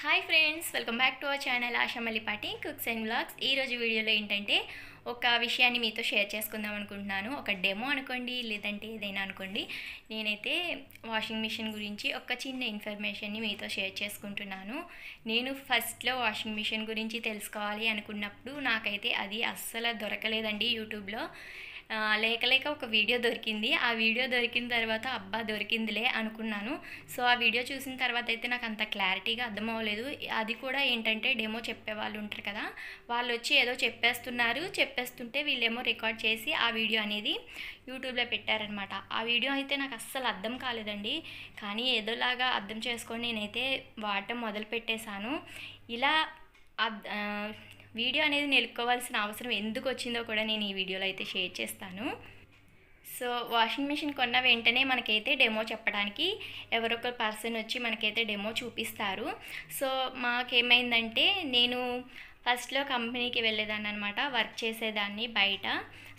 hi friends welcome back to our channel Asha Mallipati cooks and blogs ఈరోజు వీడియోలో ఏంటంటే ఒక విషయాన్ని మీతో షేర్ చేసుకుందాం అనుకుంటున్నాను ఒక డెమో అనుకోండి లేదంటే ఏదైనా అనుకోండి నేనైతే వాషింగ్ మిషన్ గురించి ఒక చిన్న ఇన్ఫర్మేషన్ని మీతో షేర్ చేసుకుంటున్నాను నేను ఫస్ట్లో వాషింగ్ మిషన్ గురించి తెలుసుకోవాలి అనుకున్నప్పుడు నాకైతే అది అస్సలు దొరకలేదండి యూట్యూబ్లో లేక లేక ఒక వీడియో దొరికింది ఆ వీడియో దొరికిన తర్వాత అబ్బా దొరికిందిలే అనుకున్నాను సో ఆ వీడియో చూసిన తర్వాత అయితే నాకు అంత క్లారిటీగా అర్థం అవ్వలేదు అది కూడా ఏంటంటే డెమో చెప్పే వాళ్ళు ఉంటారు కదా వాళ్ళు వచ్చి ఏదో చెప్పేస్తున్నారు చెప్పేస్తుంటే వీళ్ళేమో రికార్డ్ చేసి ఆ వీడియో అనేది యూట్యూబ్లో పెట్టారనమాట ఆ వీడియో అయితే నాకు అస్సలు అర్థం కాలేదండి కానీ ఏదోలాగా అర్థం చేసుకొని నేనైతే వాడటం మొదలు పెట్టేశాను ఇలా వీడియో అనేది నిలుపుకోవాల్సిన అవసరం ఎందుకు వచ్చిందో కూడా నేను ఈ వీడియోలో అయితే షేర్ చేస్తాను సో వాషింగ్ మిషన్ కొన్న వెంటనే మనకైతే డెమో చెప్పడానికి ఎవరొక పర్సన్ వచ్చి మనకైతే డెమో చూపిస్తారు సో మాకేమైందంటే నేను ఫస్ట్లో కంపెనీకి వెళ్ళేదాన్ని అనమాట వర్క్ చేసేదాన్ని బయట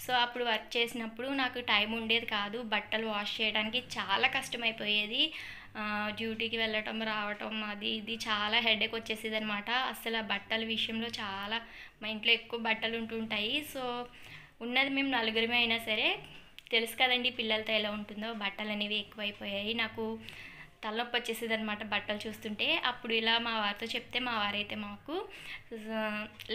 సో అప్పుడు వర్క్ చేసినప్పుడు నాకు టైం ఉండేది కాదు బట్టలు వాష్ చేయడానికి చాలా కష్టమైపోయేది డ్యూటీకి వెళ్ళటం రావటం అది ఇది చాలా హెడేక్ వచ్చేసేది అనమాట అసలు ఆ బట్టల విషయంలో చాలా మా ఇంట్లో ఎక్కువ బట్టలు ఉంటుంటాయి సో ఉన్నది మేము నలుగురిమే అయినా సరే తెలుసు కదండి పిల్లలతో ఎలా ఉంటుందో బట్టలు అనేవి ఎక్కువైపోయాయి నాకు తలనొప్పి వచ్చేసేది అనమాట బట్టలు చూస్తుంటే అప్పుడు ఇలా మా వారితో చెప్తే మా వారైతే మాకు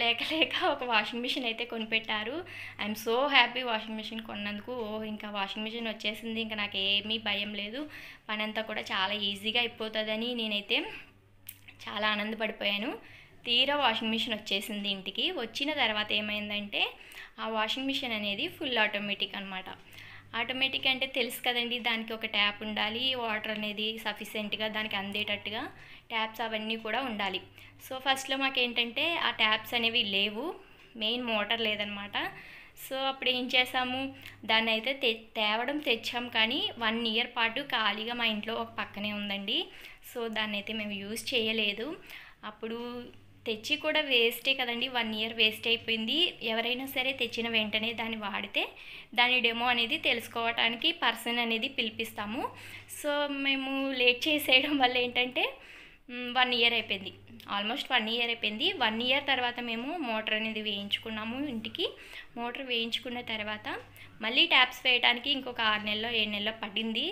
లేక లేక ఒక వాషింగ్ మిషన్ అయితే కొనిపెట్టారు I'm so happy washing machine కొన్నందుకు ఓ ఇంకా వాషింగ్ మిషన్ వచ్చేసింది ఇంకా నాకు ఏమీ భయం లేదు పని అంతా కూడా చాలా ఈజీగా అయిపోతుందని నేనైతే చాలా ఆనందపడిపోయాను తీరా వాషింగ్ మిషన్ వచ్చేసింది ఇంటికి వచ్చిన తర్వాత ఏమైందంటే ఆ వాషింగ్ మిషన్ అనేది ఫుల్ ఆటోమేటిక్ అనమాట ఆటోమేటిక్ అంటే తెలుసు కదండి దానికి ఒక ట్యాప్ ఉండాలి వాటర్ అనేది సఫిషియెంట్గా దానికి అందేటట్టుగా ట్యాప్స్ అవన్నీ కూడా ఉండాలి సో ఫస్ట్లో మాకేంటంటే ఆ ట్యాప్స్ అనేవి లేవు మెయిన్ మోటార్ లేదనమాట సో అప్పుడు ఏం చేసాము దాన్ని అయితే తె తేవడం తెచ్చాం కానీ వన్ ఇయర్ పాటు ఖాళీగా మా ఇంట్లో ఒక పక్కనే ఉందండి సో దాన్ని అయితే మేము యూజ్ చేయలేదు అప్పుడు తెచ్చి కూడా వేస్టే కదండి వన్ ఇయర్ వేస్ట్ అయిపోయింది ఎవరైనా సరే తెచ్చిన వెంటనే దాన్ని వాడితే దాని డెమో అనేది తెలుసుకోవటానికి పర్సన్ అనేది పిలిపిస్తాము సో మేము లేట్ చేసేయడం వల్ల ఏంటంటే వన్ ఇయర్ అయిపోయింది ఆల్మోస్ట్ వన్ ఇయర్ అయిపోయింది వన్ ఇయర్ తర్వాత మేము మోటార్ అనేది వేయించుకున్నాము ఇంటికి మోటార్ వేయించుకున్న తర్వాత మళ్ళీ ట్యాప్స్ వేయడానికి ఇంకొక ఆరు నెలలో ఏడు నెలలో పడింది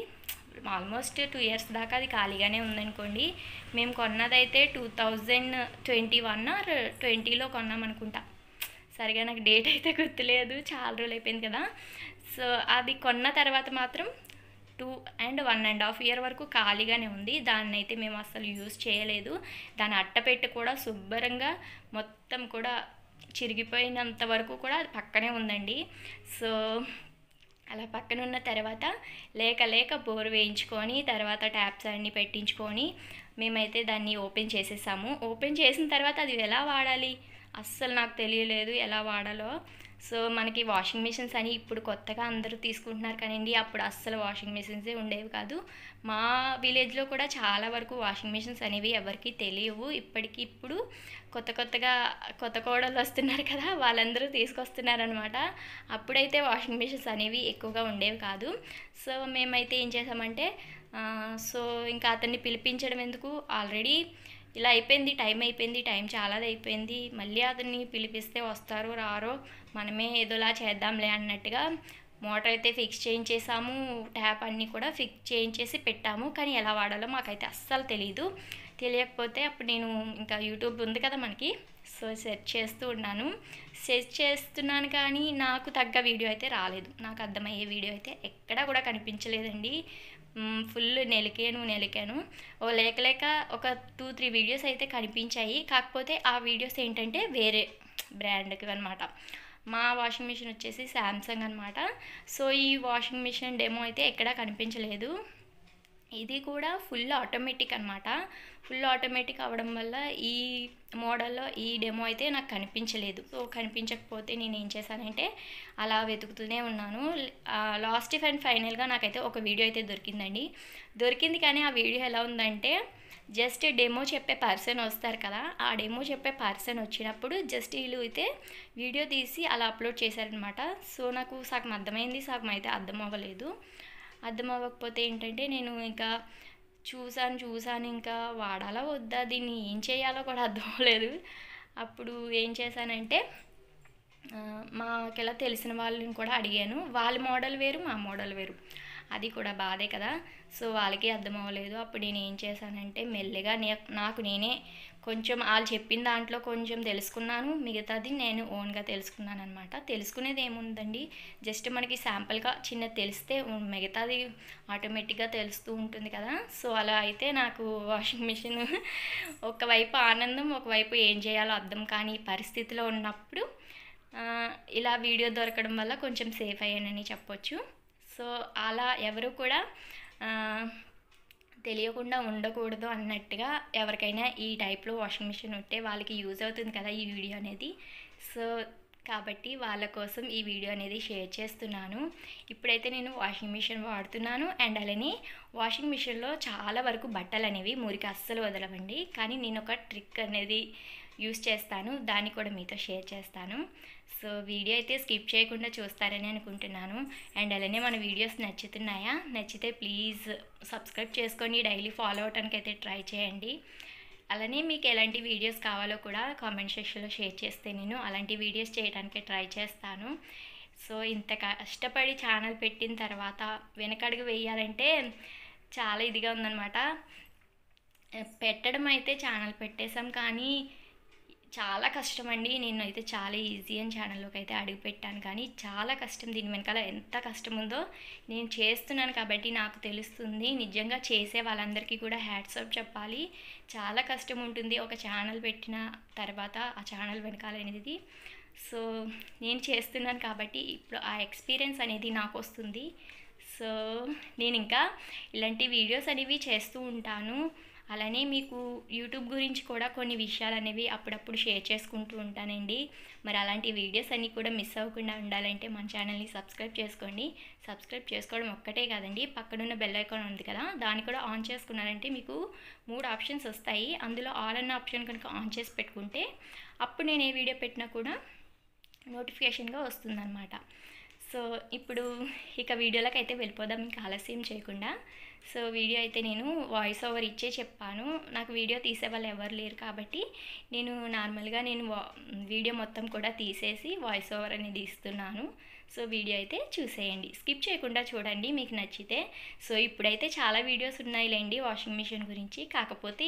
ఆల్మోస్ట్ టూ ఇయర్స్ దాకా అది ఖాళీగానే ఉందనుకోండి మేము కొన్నదైతే two thousand twenty one or ట్వంటీలో కొన్నాం అనుకుంటా సరిగా నాకు డేట్ అయితే గుర్తులేదు చాలా రోజులు అయిపోయింది కదా సో అది కొన్న తర్వాత మాత్రం two and one and half year వరకు ఖాళీగానే ఉంది దాన్ని అయితే మేము అసలు యూజ్ చేయలేదు దాని అట్టపెట్టి కూడా శుభ్రంగా మొత్తం కూడా చిరిగిపోయినంత వరకు కూడా అది పక్కనే ఉందండి సో అలా పక్కన ఉన్న తర్వాత లేక లేక బోర్ వేయించుకొని తర్వాత ట్యాప్స్ అన్నీ పెట్టించుకొని మేమైతే దాన్ని ఓపెన్ చేసేసాము ఓపెన్ చేసిన తర్వాత అది ఎలా వాడాలి అస్సలు నాకు తెలియలేదు ఎలా వాడాలో సో మనకి వాషింగ్ మిషన్స్ అని ఇప్పుడు కొత్తగా అందరూ తీసుకుంటున్నారు కానివ్వండి అప్పుడు అస్సలు వాషింగ్ మిషన్సే ఉండేవి కాదు మా విలేజ్లో కూడా చాలా వరకు వాషింగ్ మిషన్స్ అనేవి ఎవరికీ తెలియవు ఇప్పటికి ఇప్పుడు కొత్త కొత్తగా కొత్త కోడలు వస్తున్నారు కదా వాళ్ళందరూ తీసుకొస్తున్నారనమాట అప్పుడైతే వాషింగ్ మిషన్స్ అనేవి ఎక్కువగా ఉండేవి కాదు సో మేమైతే ఏం చేసామంటే సో ఇంకా అతన్ని పిలిపించడం ఎందుకు ఆల్రెడీ ఇలా అయిపోయింది టైం అయిపోయింది టైం చాలా అయిపోయింది మళ్ళీ అతన్ని పిలిపిస్తే వస్తారు రారో మనమే ఏదోలా చేద్దాంలే అన్నట్టుగా మోటార్ అయితే ఫిక్స్ చేయించేసాము ట్యాప్ అన్నీ కూడా ఫిక్స్ చేయించేసి పెట్టాము కానీ ఎలా వాడాలో మాకైతే అస్సలు తెలియదు తెలియకపోతే అప్పుడు నేను ఇంకా యూట్యూబ్ ఉంది కదా మనకి సో సెర్చ్ చేస్తూ ఉన్నాను సెర్చ్ చేస్తున్నాను కానీ నాకు తగ్గ వీడియో అయితే రాలేదు నాకు అర్థమయ్యే వీడియో అయితే ఎక్కడా కూడా కనిపించలేదండి ఫుల్ నెలికాను నెలికాను ఓ లేక లేక ఒక టూ త్రీ వీడియోస్ అయితే కనిపించాయి కాకపోతే ఆ వీడియోస్ ఏంటంటే వేరే బ్రాండ్కి అనమాట మా వాషింగ్ మిషన్ వచ్చేసి శాంసంగ్ అనమాట సో ఈ వాషింగ్ మిషన్ డెమో అయితే ఎక్కడా కనిపించలేదు ఇది కూడా ఫుల్ ఆటోమేటిక్ అనమాట ఫుల్ ఆటోమేటిక్ అవడం వల్ల ఈ మోడల్లో ఈ డెమో అయితే నాకు కనిపించలేదు సో కనిపించకపోతే నేను ఏం చేశానంటే అలా వెతుకుతూనే ఉన్నాను లాస్ట్ అండ్ ఫైనల్గా నాకైతే ఒక వీడియో అయితే దొరికిందండి దొరికింది కానీ ఆ వీడియో ఎలా ఉందంటే జస్ట్ డెమో చెప్పే పర్సన్ వస్తారు కదా ఆ డెమో చెప్పే పర్సన్ వచ్చినప్పుడు జస్ట్ వీళ్ళు అయితే వీడియో తీసి అలా అప్లోడ్ చేశారనమాట సో నాకు సగం అర్థమైంది సగం అయితే అర్థం అవ్వలేదు అర్థం అవ్వకపోతే ఏంటంటే నేను ఇంకా చూసాను చూసాను ఇంకా వాడాలా వద్దా దీన్ని ఏం చేయాలో కూడా అర్థం అవ్వలేదు అప్పుడు ఏం చేశానంటే మాకెలా తెలిసిన వాళ్ళని కూడా అడిగాను వాళ్ళ మోడల్ వేరు మా మోడల్ వేరు అది కూడా బాధే కదా సో వాళ్ళకి అర్థం అవ్వలేదు అప్పుడు నేను ఏం చేశానంటే మెల్లగా నాకు నేనే కొంచెం వాళ్ళు చెప్పిన దాంట్లో కొంచెం తెలుసుకున్నాను మిగతాది నేను ఓన్గా తెలుసుకున్నాను అనమాట తెలుసుకునేది ఏముందండి జస్ట్ మనకి శాంపుల్గా చిన్న తెలిస్తే మిగతాది ఆటోమేటిక్గా తెలుస్తూ ఉంటుంది కదా సో అలా అయితే నాకు వాషింగ్ మిషన్ ఒకవైపు ఆనందం ఒకవైపు ఏం చేయాలో అర్థం కానీ పరిస్థితిలో ఉన్నప్పుడు ఇలా వీడియో దొరకడం వల్ల కొంచెం సేఫ్ అయ్యానని చెప్పొచ్చు సో అలా ఎవరు కూడా తెలియకుండా ఉండకూడదు అన్నట్టుగా ఎవరికైనా ఈ టైప్లో వాషింగ్ మిషన్ ఉంటే వాళ్ళకి యూజ్ అవుతుంది కదా ఈ వీడియో అనేది సో కాబట్టి వాళ్ళ కోసం ఈ వీడియో అనేది షేర్ చేస్తున్నాను ఇప్పుడైతే నేను వాషింగ్ మిషన్ వాడుతున్నాను అండ్ అలానే వాషింగ్ మిషన్లో చాలా వరకు బట్టలు అనేవి మురికి అస్సలు వదలవండి కానీ నేను ఒక ట్రిక్ అనేది యూస్ చేస్తాను దాన్ని కూడా మీతో షేర్ చేస్తాను సో వీడియో అయితే స్కిప్ చేయకుండా చూస్తారని అనుకుంటున్నాను అండ్ అలానే మన వీడియోస్ నచ్చుతున్నాయా నచ్చితే ప్లీజ్ సబ్స్క్రైబ్ చేసుకొని డైలీ ఫాలో అవటానికి అయితే ట్రై చేయండి అలానే మీకు ఎలాంటి వీడియోస్ కావాలో కూడా కామెంట్ సెక్షన్లో షేర్ చేస్తే నేను అలాంటి వీడియోస్ చేయడానికి ట్రై చేస్తాను సో ఇంత కష్టపడి ఛానల్ పెట్టిన తర్వాత వెనకడుగు వేయాలంటే చాలా ఇదిగా ఉందనమాట పెట్టడం అయితే ఛానల్ పెట్టేశాం కానీ చాలా కష్టం అండి నేను అయితే చాలా ఈజీ అని ఛానల్లోకి అయితే అడుగు పెట్టాను కానీ చాలా కష్టం దీని వెనకాల ఎంత కష్టం ఉందో నేను చేస్తున్నాను కాబట్టి నాకు తెలుస్తుంది నిజంగా చేసే వాళ్ళందరికీ కూడా హ్యాట్సాప్ చెప్పాలి చాలా కష్టం ఉంటుంది ఒక ఛానల్ పెట్టిన తర్వాత ఆ ఛానల్ వెనకాల అనేది సో నేను చేస్తున్నాను కాబట్టి ఇప్పుడు ఆ ఎక్స్పీరియన్స్ అనేది నాకు వస్తుంది సో నేను ఇంకా ఇలాంటి వీడియోస్ అనేవి చేస్తూ ఉంటాను అలానే మీకు యూట్యూబ్ గురించి కూడా కొన్ని విషయాలు అనేవి అప్పుడప్పుడు షేర్ చేసుకుంటూ ఉంటానండి మరి అలాంటి వీడియోస్ అన్నీ కూడా మిస్ అవ్వకుండా ఉండాలంటే మన ఛానల్ని సబ్స్క్రైబ్ చేసుకోండి సబ్స్క్రైబ్ చేసుకోవడం ఒక్కటే కాదండి పక్కనున్న బెల్ ఐకాన్ ఉంది కదా దాన్ని కూడా ఆన్ చేసుకున్నారంటే మీకు మూడు ఆప్షన్స్ వస్తాయి అందులో ఆల్ అన్న ఆప్షన్ కనుక ఆన్ చేసి పెట్టుకుంటే అప్పుడు నేను ఏ వీడియో పెట్టినా కూడా నోటిఫికేషన్గా వస్తుందన్నమాట సో ఇప్పుడు ఇక వీడియోలకు అయితే వెళ్ళిపోదాం ఇంకా ఆలస్యం చేయకుండా సో వీడియో అయితే నేను వాయిస్ ఓవర్ ఇచ్చే చెప్పాను నాకు వీడియో తీసే వాళ్ళు ఎవరు లేరు కాబట్టి నేను నార్మల్గా నేను వీడియో మొత్తం కూడా తీసేసి వాయిస్ ఓవర్ అనేది ఇస్తున్నాను సో వీడియో అయితే చూసేయండి స్కిప్ చేయకుండా చూడండి మీకు నచ్చితే సో ఇప్పుడైతే చాలా వీడియోస్ ఉన్నాయిలేండి వాషింగ్ మిషన్ గురించి కాకపోతే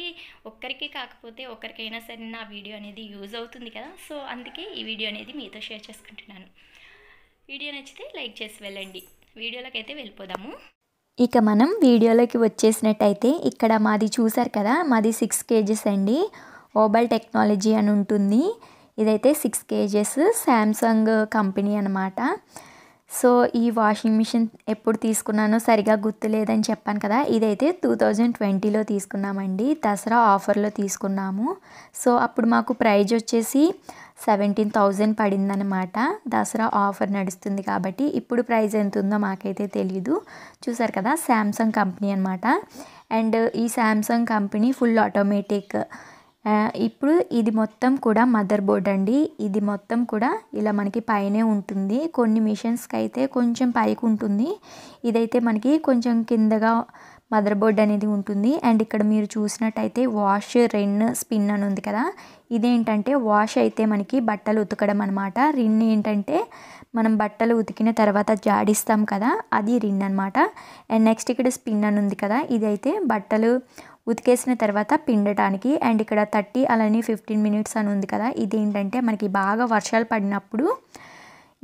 ఒక్కరికి కాకపోతే ఒకరికైనా సరే నా వీడియో అనేది యూజ్ అవుతుంది కదా సో అందుకే ఈ వీడియో అనేది మీతో షేర్ చేసుకుంటున్నాను వీడియో నచ్చితే లైక్ చేసి వెళ్ళండి వీడియోలోకి అయితే వెళ్ళిపోదాము ఇక మనం వీడియోలోకి వచ్చేసినట్టయితే ఇక్కడ మాది చూసారు కదా మాది సిక్స్ కేజెస్ అండి ఓబల్ టెక్నాలజీ అని ఉంటుంది ఇదైతే సిక్స్ కేజెస్ శాంసంగ్ కంపెనీ అనమాట సో ఈ వాషింగ్ మిషన్ ఎప్పుడు తీసుకున్నానో సరిగా గుర్తు లేదని చెప్పాను కదా ఇదైతే టూ థౌజండ్ ట్వంటీలో తీసుకున్నామండి దసరా ఆఫర్లో తీసుకున్నాము సో అప్పుడు మాకు ప్రైజ్ వచ్చేసి సెవెంటీన్ థౌజండ్ పడిందనమాట దసరా ఆఫర్ నడుస్తుంది కాబట్టి ఇప్పుడు ప్రైజ్ ఎంత ఉందో మాకైతే తెలియదు చూసారు కదా శాంసంగ్ కంపెనీ అనమాట అండ్ ఈ శాంసంగ్ కంపెనీ ఫుల్ ఆటోమేటిక్ ఇప్పుడు ఇది మొత్తం కూడా మదర్ బోర్డ్ అండి ఇది మొత్తం కూడా ఇలా మనకి పైనే ఉంటుంది కొన్ని మిషన్స్కి అయితే కొంచెం పైకి ఉంటుంది ఇదైతే మనకి కొంచెం కిందగా మదర్ బోర్డ్ అనేది ఉంటుంది అండ్ ఇక్కడ మీరు చూసినట్టయితే వాష్ రిన్ స్పిన్ అని ఉంది కదా ఇదేంటంటే వాష్ అయితే మనకి బట్టలు ఉతకడం అనమాట రిన్ ఏంటంటే మనం బట్టలు ఉతికిన తర్వాత జాడిస్తాం కదా అది రిన్ అనమాట అండ్ నెక్స్ట్ ఇక్కడ స్పిన్ అని ఉంది కదా ఇదైతే బట్టలు ఉతికేసిన తర్వాత పిండటానికి అండ్ ఇక్కడ థర్టీ అలానే ఫిఫ్టీన్ మినిట్స్ అని ఉంది కదా ఇదేంటంటే మనకి బాగా వర్షాలు పడినప్పుడు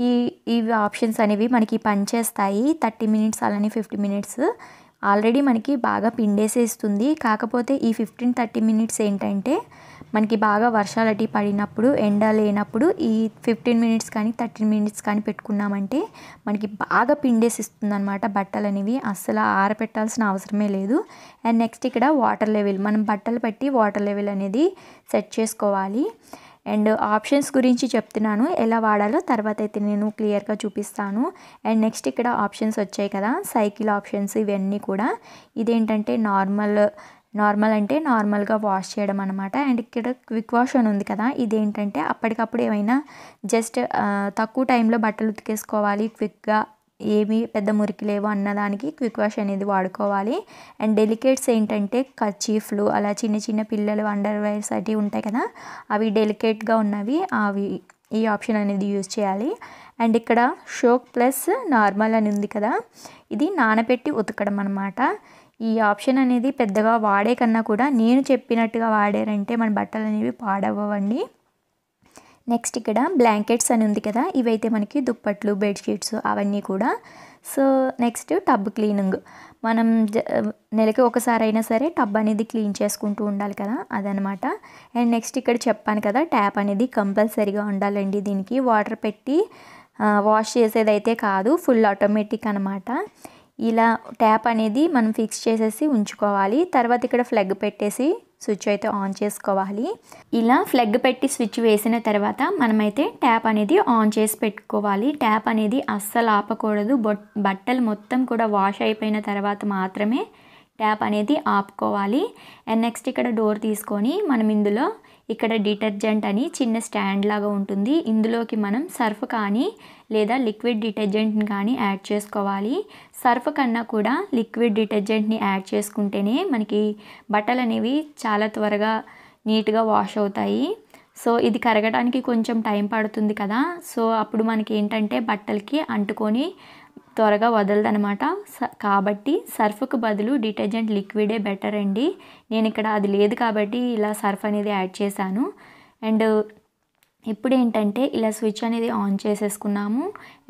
ఈ ఇవి ఆప్షన్స్ అనేవి మనకి పనిచేస్తాయి థర్టీ మినిట్స్ అలానే ఫిఫ్టీ మినిట్స్ ఆల్రెడీ మనకి బాగా పిండేసేస్తుంది కాకపోతే ఈ ఫిఫ్టీన్ థర్టీ మినిట్స్ ఏంటంటే మనకి బాగా వర్షాలటి పడినప్పుడు ఎండ లేనప్పుడు ఈ ఫిఫ్టీన్ మినిట్స్ కానీ థర్టీన్ మినిట్స్ కానీ పెట్టుకున్నామంటే మనకి బాగా పిండేసి అనమాట బట్టలు అనేవి అస్సలు ఆరపెట్టాల్సిన అవసరమే లేదు అండ్ నెక్స్ట్ ఇక్కడ వాటర్ లెవెల్ మనం బట్టలు పెట్టి వాటర్ లెవెల్ అనేది సెట్ చేసుకోవాలి అండ్ ఆప్షన్స్ గురించి చెప్తున్నాను ఎలా వాడాలో తర్వాత అయితే నేను క్లియర్గా చూపిస్తాను అండ్ నెక్స్ట్ ఇక్కడ ఆప్షన్స్ వచ్చాయి కదా సైకిల్ ఆప్షన్స్ ఇవన్నీ కూడా ఇదేంటంటే నార్మల్ నార్మల్ అంటే నార్మల్గా వాష్ చేయడం అనమాట అండ్ ఇక్కడ క్విక్ వాష్ అని ఉంది కదా ఇదేంటంటే అప్పటికప్పుడు ఏమైనా జస్ట్ తక్కువ టైంలో బట్టలు ఉతికేసుకోవాలి క్విక్గా ఏమి పెద్ద మురికి లేవు అన్నదానికి క్విక్ వాష్ అనేది వాడుకోవాలి అండ్ డెలికేట్స్ ఏంటంటే కచీఫ్లు అలా చిన్న చిన్న పిల్లలు అండర్ వైర్స్ అవి ఉంటాయి కదా అవి డెలికేట్గా ఉన్నవి అవి ఈ ఆప్షన్ అనేది యూజ్ చేయాలి అండ్ ఇక్కడ షోక్ ప్లస్ నార్మల్ అని ఉంది కదా ఇది నానబెట్టి ఉతకడం అనమాట ఈ ఆప్షన్ అనేది పెద్దగా వాడే కన్నా కూడా నేను చెప్పినట్టుగా వాడారంటే మన బట్టలు అనేవి పాడవ్వండి నెక్స్ట్ ఇక్కడ బ్లాంకెట్స్ అని ఉంది కదా ఇవైతే మనకి దుప్పట్లు బెడ్షీట్స్ అవన్నీ కూడా సో నెక్స్ట్ టబ్ క్లీనింగ్ మనం నెలకి ఒకసారి అయినా సరే టబ్ అనేది క్లీన్ చేసుకుంటూ ఉండాలి కదా అదనమాట అండ్ నెక్స్ట్ ఇక్కడ చెప్పాను కదా ట్యాప్ అనేది కంపల్సరీగా ఉండాలండి దీనికి వాటర్ పెట్టి వాష్ చేసేదైతే కాదు ఫుల్ ఆటోమేటిక్ అనమాట ఇలా ట్యాప్ అనేది మనం ఫిక్స్ చేసేసి ఉంచుకోవాలి తర్వాత ఇక్కడ ఫ్లగ్ పెట్టేసి స్విచ్ అయితే ఆన్ చేసుకోవాలి ఇలా ఫ్లగ్ పెట్టి స్విచ్ వేసిన తర్వాత మనమైతే ట్యాప్ అనేది ఆన్ చేసి పెట్టుకోవాలి ట్యాప్ అనేది అస్సలు ఆపకూడదు బట్టలు మొత్తం కూడా వాష్ అయిపోయిన తర్వాత మాత్రమే ట్యాప్ అనేది ఆపుకోవాలి అండ్ నెక్స్ట్ ఇక్కడ డోర్ తీసుకొని మనం ఇందులో ఇక్కడ డిటర్జెంట్ అని చిన్న స్టాండ్ లాగా ఉంటుంది ఇందులోకి మనం సర్ఫ్ కానీ లేదా లిక్విడ్ డిటర్జెంట్ని కానీ యాడ్ చేసుకోవాలి సర్ఫ్ కన్నా కూడా లిక్విడ్ డిటర్జెంట్ని యాడ్ చేసుకుంటేనే మనకి బట్టలు అనేవి చాలా త్వరగా నీట్గా వాష్ అవుతాయి సో ఇది కరగడానికి కొంచెం టైం పడుతుంది కదా సో అప్పుడు మనకి ఏంటంటే బట్టలకి అంటుకొని త్వరగా వదలదనమాట కాబట్టి సర్ఫ్కు బదులు డిటర్జెంట్ లిక్విడే బెటర్ అండి నేను ఇక్కడ అది లేదు కాబట్టి ఇలా సర్ఫ్ అనేది యాడ్ చేశాను అండ్ ఇప్పుడు ఏంటంటే ఇలా స్విచ్ అనేది ఆన్ చేసేసుకున్నాము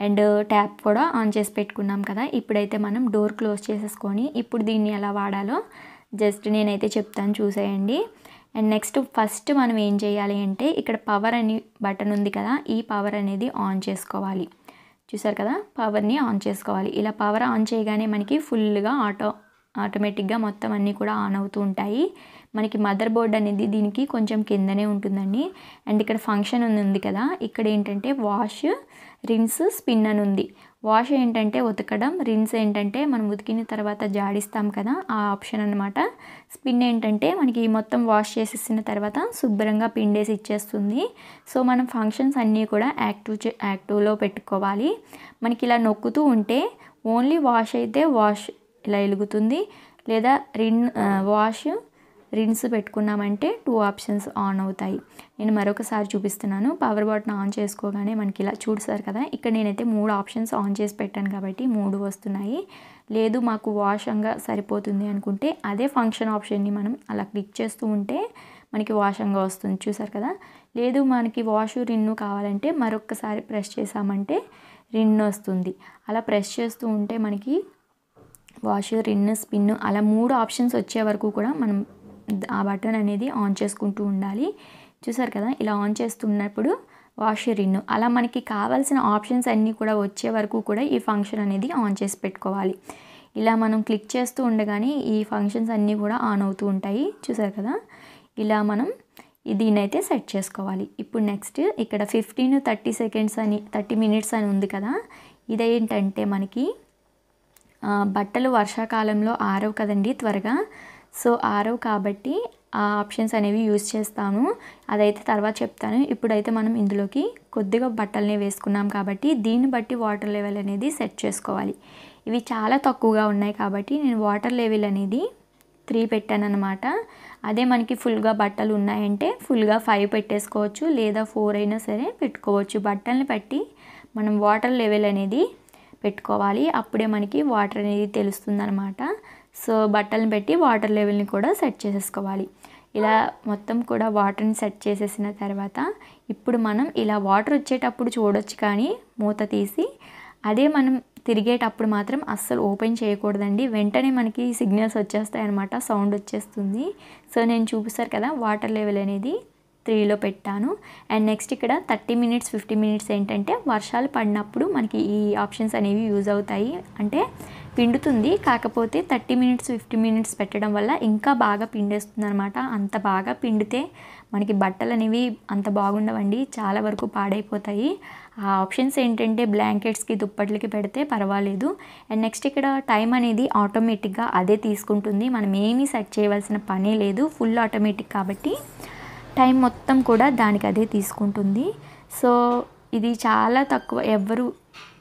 అండ్ ట్యాప్ కూడా ఆన్ చేసి పెట్టుకున్నాం కదా ఇప్పుడైతే మనం డోర్ క్లోజ్ చేసేసుకొని ఇప్పుడు దీన్ని ఎలా వాడాలో జస్ట్ నేనైతే చెప్తాను చూసేయండి అండ్ నెక్స్ట్ ఫస్ట్ మనం ఏం చేయాలి అంటే ఇక్కడ పవర్ అని బటన్ ఉంది కదా ఈ పవర్ అనేది ఆన్ చేసుకోవాలి చూసారు కదా పవర్ని ఆన్ చేసుకోవాలి ఇలా పవర్ ఆన్ చేయగానే మనకి ఫుల్గా ఆటో ఆటోమేటిక్గా మొత్తం అన్నీ కూడా ఆన్ అవుతూ ఉంటాయి మనకి మదర్ బోర్డ్ అనేది దీనికి కొంచెం కిందనే ఉంటుందండి అండ్ ఇక్కడ ఫంక్షన్ ఉంది కదా ఇక్కడ ఏంటంటే వాష్ రిన్స్ స్పిన్ అని ఉంది వాష్ ఏంటంటే ఉతకడం రిన్స్ ఏంటంటే మనం ఉతికిన తర్వాత జాడిస్తాం కదా ఆ ఆప్షన్ అనమాట స్పిన్ ఏంటంటే మనకి మొత్తం వాష్ చేసేసిన తర్వాత శుభ్రంగా పిండేసి ఇచ్చేస్తుంది సో మనం ఫంక్షన్స్ అన్నీ కూడా యాక్టివ్ యాక్టివ్లో పెట్టుకోవాలి మనకి ఇలా నొక్కుతూ ఉంటే ఓన్లీ వాష్ అయితే వాష్ ఇలా వెలుగుతుంది లేదా రిన్ వాష్ రిన్స్ పెట్టుకున్నామంటే టూ ఆప్షన్స్ ఆన్ అవుతాయి నేను మరొకసారి చూపిస్తున్నాను పవర్ బటన్ ఆన్ చేసుకోగానే మనకి ఇలా చూడసారు కదా ఇక్కడ నేనైతే మూడు ఆప్షన్స్ ఆన్ చేసి పెట్టాను కాబట్టి మూడు వస్తున్నాయి లేదు మాకు వాషంగా సరిపోతుంది అనుకుంటే అదే ఫంక్షన్ ఆప్షన్ని మనం అలా క్లిక్ చేస్తూ ఉంటే మనకి వాషంగా వస్తుంది చూసారు కదా లేదు మనకి వాష్ రిన్ను కావాలంటే మరొకసారి ప్రెస్ చేసామంటే రిన్ను వస్తుంది అలా ప్రెస్ చేస్తూ ఉంటే మనకి వాష్ రిన్ స్పిన్ అలా మూడు ఆప్షన్స్ వచ్చే వరకు కూడా మనం ఆ బటన్ అనేది ఆన్ చేసుకుంటూ ఉండాలి చూసారు కదా ఇలా ఆన్ చేస్తున్నప్పుడు వాషర్ అలా మనకి కావాల్సిన ఆప్షన్స్ అన్నీ కూడా వచ్చే వరకు కూడా ఈ ఫంక్షన్ అనేది ఆన్ చేసి పెట్టుకోవాలి ఇలా మనం క్లిక్ చేస్తూ ఉండగానే ఈ ఫంక్షన్స్ అన్నీ కూడా ఆన్ అవుతూ ఉంటాయి చూసారు కదా ఇలా మనం దీన్నైతే సెట్ చేసుకోవాలి ఇప్పుడు నెక్స్ట్ ఇక్కడ ఫిఫ్టీన్ థర్టీ సెకండ్స్ అని థర్టీ మినిట్స్ అని ఉంది కదా ఇదేంటంటే మనకి బట్టలు వర్షాకాలంలో ఆరవు కదండి త్వరగా సో ఆరవ్ కాబట్టి ఆ ఆప్షన్స్ అనేవి యూజ్ చేస్తాను అదైతే తర్వాత చెప్తాను ఇప్పుడైతే మనం ఇందులోకి కొద్దిగా బట్టలని వేసుకున్నాం కాబట్టి దీన్ని బట్టి వాటర్ లెవెల్ అనేది సెట్ చేసుకోవాలి ఇవి చాలా తక్కువగా ఉన్నాయి కాబట్టి నేను వాటర్ లెవెల్ అనేది త్రీ అనమాట అదే మనకి ఫుల్గా బట్టలు ఉన్నాయంటే ఫుల్గా ఫైవ్ పెట్టేసుకోవచ్చు లేదా ఫోర్ అయినా సరే పెట్టుకోవచ్చు బట్టల్ని బట్టి మనం వాటర్ లెవెల్ అనేది పెట్టుకోవాలి అప్పుడే మనకి వాటర్ అనేది అనమాట సో బట్టలను పెట్టి వాటర్ లెవెల్ని కూడా సెట్ చేసేసుకోవాలి ఇలా మొత్తం కూడా వాటర్ని సెట్ చేసేసిన తర్వాత ఇప్పుడు మనం ఇలా వాటర్ వచ్చేటప్పుడు చూడొచ్చు కానీ మూత తీసి అదే మనం తిరిగేటప్పుడు మాత్రం అస్సలు ఓపెన్ చేయకూడదండి వెంటనే మనకి సిగ్నల్స్ వచ్చేస్తాయన్నమాట సౌండ్ వచ్చేస్తుంది సో నేను చూపిస్తారు కదా వాటర్ లెవెల్ అనేది త్రీలో పెట్టాను అండ్ నెక్స్ట్ ఇక్కడ థర్టీ మినిట్స్ ఫిఫ్టీ మినిట్స్ ఏంటంటే వర్షాలు పడినప్పుడు మనకి ఈ ఆప్షన్స్ అనేవి యూజ్ అవుతాయి అంటే పిండుతుంది కాకపోతే థర్టీ మినిట్స్ ఫిఫ్టీ మినిట్స్ పెట్టడం వల్ల ఇంకా బాగా పిండేస్తుంది అనమాట అంత బాగా పిండితే మనకి బట్టలు అనేవి అంత బాగుండవండి చాలా వరకు పాడైపోతాయి ఆ ఆప్షన్స్ ఏంటంటే బ్లాంకెట్స్కి దుప్పట్లకి పెడితే పర్వాలేదు అండ్ నెక్స్ట్ ఇక్కడ టైం అనేది ఆటోమేటిక్గా అదే తీసుకుంటుంది మనం ఏమీ సెట్ చేయవలసిన పనే లేదు ఫుల్ ఆటోమేటిక్ కాబట్టి టైం మొత్తం కూడా దానికి అదే తీసుకుంటుంది సో ఇది చాలా తక్కువ ఎవరు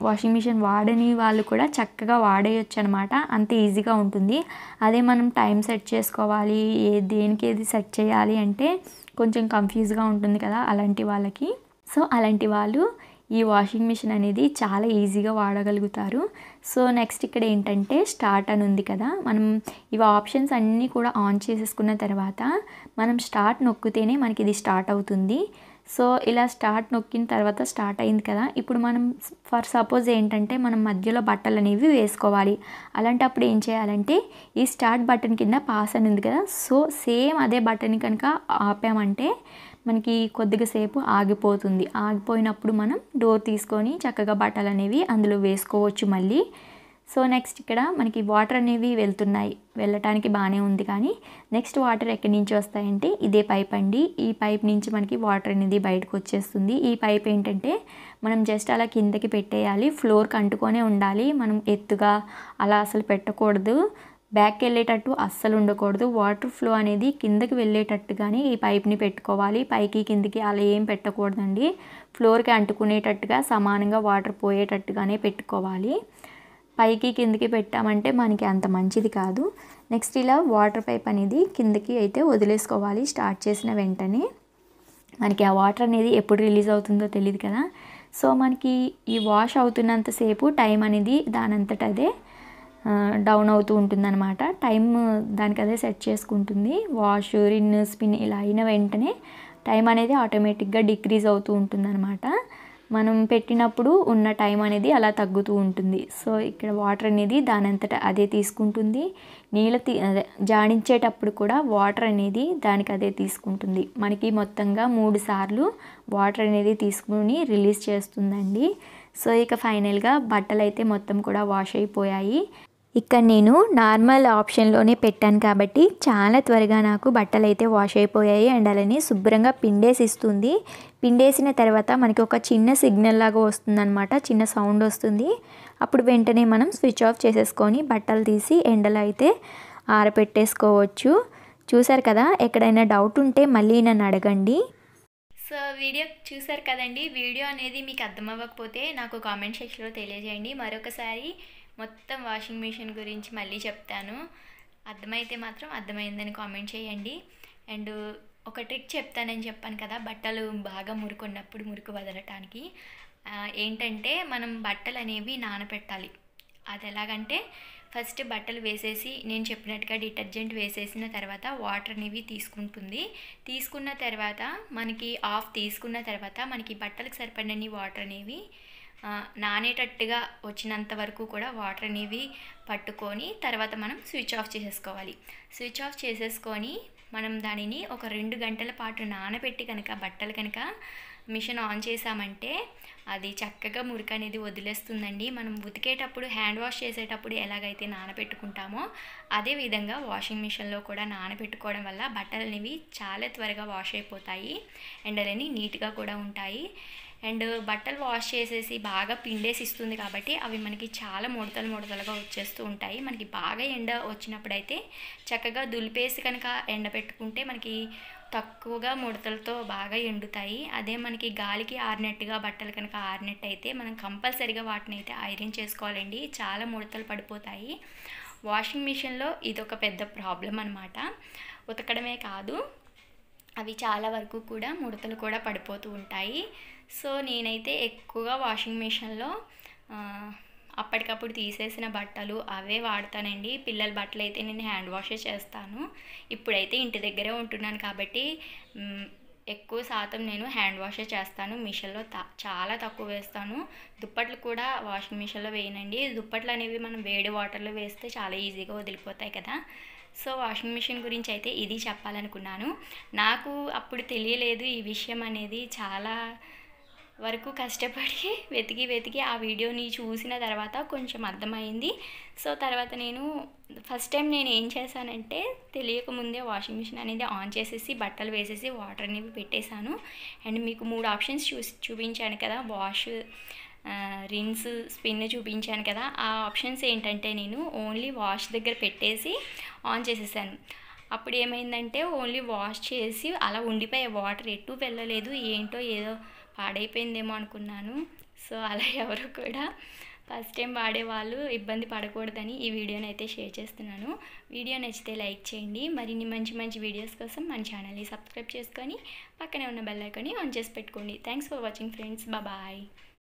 వాషింగ్ మిషన్ వాడని వాళ్ళు కూడా చక్కగా వాడేయచ్చు అనమాట అంత ఈజీగా ఉంటుంది అదే మనం టైం సెట్ చేసుకోవాలి ఏ దేనికి ఏది సెట్ చేయాలి అంటే కొంచెం కన్ఫ్యూజ్గా ఉంటుంది కదా అలాంటి వాళ్ళకి సో అలాంటి వాళ్ళు ఈ వాషింగ్ మిషన్ అనేది చాలా ఈజీగా వాడగలుగుతారు సో నెక్స్ట్ ఇక్కడ ఏంటంటే స్టార్ట్ అని ఉంది కదా మనం ఇవి ఆప్షన్స్ అన్నీ కూడా ఆన్ చేసేసుకున్న తర్వాత మనం స్టార్ట్ నొక్కితేనే మనకి ఇది స్టార్ట్ అవుతుంది సో ఇలా స్టార్ట్ నొక్కిన తర్వాత స్టార్ట్ అయింది కదా ఇప్పుడు మనం ఫర్ సపోజ్ ఏంటంటే మనం మధ్యలో బట్టలు అనేవి వేసుకోవాలి అలాంటప్పుడు ఏం చేయాలంటే ఈ స్టార్ట్ బటన్ కింద పాస్ అని ఉంది కదా సో సేమ్ అదే బటన్ కనుక ఆపామంటే మనకి కొద్దిగా సేపు ఆగిపోతుంది ఆగిపోయినప్పుడు మనం డోర్ తీసుకొని చక్కగా బట్టలు అనేవి అందులో వేసుకోవచ్చు మళ్ళీ సో నెక్స్ట్ ఇక్కడ మనకి వాటర్ అనేవి వెళ్తున్నాయి వెళ్ళటానికి బాగానే ఉంది కానీ నెక్స్ట్ వాటర్ ఎక్కడి నుంచి వస్తాయంటే ఇదే పైప్ అండి ఈ పైప్ నుంచి మనకి వాటర్ అనేది బయటకు వచ్చేస్తుంది ఈ పైప్ ఏంటంటే మనం జస్ట్ అలా కిందకి పెట్టేయాలి ఫ్లోర్కి అంటుకొనే ఉండాలి మనం ఎత్తుగా అలా అసలు పెట్టకూడదు బ్యాక్కి వెళ్ళేటట్టు అస్సలు ఉండకూడదు వాటర్ ఫ్లో అనేది కిందకి వెళ్ళేటట్టుగానే ఈ పైప్ని పెట్టుకోవాలి పైకి కిందకి అలా ఏం పెట్టకూడదండి ఫ్లోర్కి అంటుకునేటట్టుగా సమానంగా వాటర్ పోయేటట్టుగానే పెట్టుకోవాలి పైకి కిందకి పెట్టామంటే మనకి అంత మంచిది కాదు నెక్స్ట్ ఇలా వాటర్ పైప్ అనేది కిందకి అయితే వదిలేసుకోవాలి స్టార్ట్ చేసిన వెంటనే మనకి ఆ వాటర్ అనేది ఎప్పుడు రిలీజ్ అవుతుందో తెలియదు కదా సో మనకి ఈ వాష్ అవుతున్నంతసేపు టైం అనేది దానంతట అదే డౌన్ అవుతూ ఉంటుందన్నమాట టైం దానికి అదే సెట్ చేసుకుంటుంది వాష్ రిన్ స్పిన్ ఇలా అయిన వెంటనే టైం అనేది ఆటోమేటిక్గా డిక్రీజ్ అవుతూ ఉంటుందన్నమాట మనం పెట్టినప్పుడు ఉన్న టైం అనేది అలా తగ్గుతూ ఉంటుంది సో ఇక్కడ వాటర్ అనేది దానంతట అదే తీసుకుంటుంది నీళ్ళ తీ అదే జాడించేటప్పుడు కూడా వాటర్ అనేది దానికి అదే తీసుకుంటుంది మనకి మొత్తంగా మూడు సార్లు వాటర్ అనేది తీసుకుని రిలీజ్ చేస్తుందండి సో ఇక ఫైనల్గా బట్టలు అయితే మొత్తం కూడా వాష్ అయిపోయాయి ఇక్కడ నేను నార్మల్ ఆప్షన్లోనే పెట్టాను కాబట్టి చాలా త్వరగా నాకు బట్టలు అయితే వాష్ అయిపోయాయి అండ్ అలానే శుభ్రంగా పిండేసి ఇస్తుంది పిండేసిన తర్వాత మనకి ఒక చిన్న సిగ్నల్ లాగా వస్తుందన్నమాట చిన్న సౌండ్ వస్తుంది అప్పుడు వెంటనే మనం స్విచ్ ఆఫ్ చేసేసుకొని బట్టలు తీసి ఎండలో అయితే ఆరపెట్టేసుకోవచ్చు చూసారు కదా ఎక్కడైనా డౌట్ ఉంటే మళ్ళీ నన్ను అడగండి సో వీడియో చూసారు కదండి వీడియో అనేది మీకు అర్థమవ్వకపోతే నాకు కామెంట్ సెక్షన్లో తెలియజేయండి మరొకసారి మొత్తం వాషింగ్ మిషన్ గురించి మళ్ళీ చెప్తాను అర్థమైతే మాత్రం అర్థమైందని కామెంట్ చేయండి అండ్ ఒక ట్రిక్ చెప్తానని చెప్పాను కదా బట్టలు బాగా మురుకున్నప్పుడు మురుకు వదలటానికి ఏంటంటే మనం బట్టలు అనేవి నానపెట్టాలి అది ఎలాగంటే ఫస్ట్ బట్టలు వేసేసి నేను చెప్పినట్టుగా డిటర్జెంట్ వేసేసిన తర్వాత వాటర్ అనేవి తీసుకుంటుంది తీసుకున్న తర్వాత మనకి ఆఫ్ తీసుకున్న తర్వాత మనకి బట్టలకు సరిపడని వాటర్ అనేవి నానేటట్టుగా వచ్చినంత వరకు కూడా వాటర్ అనేవి పట్టుకొని తర్వాత మనం స్విచ్ ఆఫ్ చేసేసుకోవాలి స్విచ్ ఆఫ్ చేసేసుకొని మనం దానిని ఒక రెండు గంటల పాటు నానబెట్టి కనుక బట్టలు కనుక మిషన్ ఆన్ చేసామంటే అది చక్కగా మురికి అనేది వదిలేస్తుందండి మనం ఉతికేటప్పుడు హ్యాండ్ వాష్ చేసేటప్పుడు ఎలాగైతే నానబెట్టుకుంటామో అదే విధంగా వాషింగ్ మిషన్లో కూడా నానబెట్టుకోవడం వల్ల బట్టలు అనేవి చాలా త్వరగా వాష్ అయిపోతాయి ఎండలన్నీ నీట్గా కూడా ఉంటాయి అండ్ బట్టలు వాష్ చేసేసి బాగా పిండేసి ఇస్తుంది కాబట్టి అవి మనకి చాలా ముడతలు ముడతలుగా వచ్చేస్తూ ఉంటాయి మనకి బాగా ఎండ వచ్చినప్పుడైతే చక్కగా దులిపేసి కనుక ఎండ పెట్టుకుంటే మనకి తక్కువగా ముడతలతో బాగా ఎండుతాయి అదే మనకి గాలికి ఆరినట్టుగా బట్టలు కనుక ఆరినట్టు అయితే మనం కంపల్సరిగా వాటిని అయితే ఐరన్ చేసుకోవాలండి చాలా ముడతలు పడిపోతాయి వాషింగ్ మిషన్లో ఇదొక పెద్ద ప్రాబ్లం అనమాట ఉతకడమే కాదు అవి చాలా వరకు కూడా ముడతలు కూడా పడిపోతూ ఉంటాయి సో నేనైతే ఎక్కువగా వాషింగ్ మిషన్లో అప్పటికప్పుడు తీసేసిన బట్టలు అవే వాడతానండి పిల్లల బట్టలు అయితే నేను హ్యాండ్ వాషే చేస్తాను ఇప్పుడైతే ఇంటి దగ్గరే ఉంటున్నాను కాబట్టి ఎక్కువ శాతం నేను హ్యాండ్ వాషే చేస్తాను మిషన్లో చాలా తక్కువ వేస్తాను దుప్పట్లు కూడా వాషింగ్ మిషన్లో వేయనండి దుప్పట్లు అనేవి మనం వేడి వాటర్లో వేస్తే చాలా ఈజీగా వదిలిపోతాయి కదా సో వాషింగ్ మిషన్ గురించి అయితే ఇది చెప్పాలనుకున్నాను నాకు అప్పుడు తెలియలేదు ఈ విషయం అనేది చాలా వరకు కష్టపడి వెతికి వెతికి ఆ వీడియోని చూసిన తర్వాత కొంచెం అర్థమైంది సో తర్వాత నేను ఫస్ట్ టైం నేను ఏం చేశానంటే తెలియకముందే వాషింగ్ మిషన్ అనేది ఆన్ చేసేసి బట్టలు వేసేసి వాటర్ అనేవి పెట్టేశాను అండ్ మీకు మూడు ఆప్షన్స్ చూసి చూపించాను కదా వాష్ రిన్స్ స్పిన్ చూపించాను కదా ఆ ఆప్షన్స్ ఏంటంటే నేను ఓన్లీ వాష్ దగ్గర పెట్టేసి ఆన్ చేసేసాను అప్పుడు ఏమైందంటే ఓన్లీ వాష్ చేసి అలా ఉండిపోయే వాటర్ ఎటు వెళ్ళలేదు ఏంటో ఏదో పాడైపోయిందేమో అనుకున్నాను సో అలా ఎవరు కూడా ఫస్ట్ టైం వాడేవాళ్ళు ఇబ్బంది పడకూడదని ఈ వీడియోని అయితే షేర్ చేస్తున్నాను వీడియో నచ్చితే లైక్ చేయండి మరిన్ని మంచి మంచి వీడియోస్ కోసం మన ఛానల్ని సబ్స్క్రైబ్ చేసుకొని పక్కనే ఉన్న బెల్ ఆన్ చేసి పెట్టుకోండి thanks for watching friends bye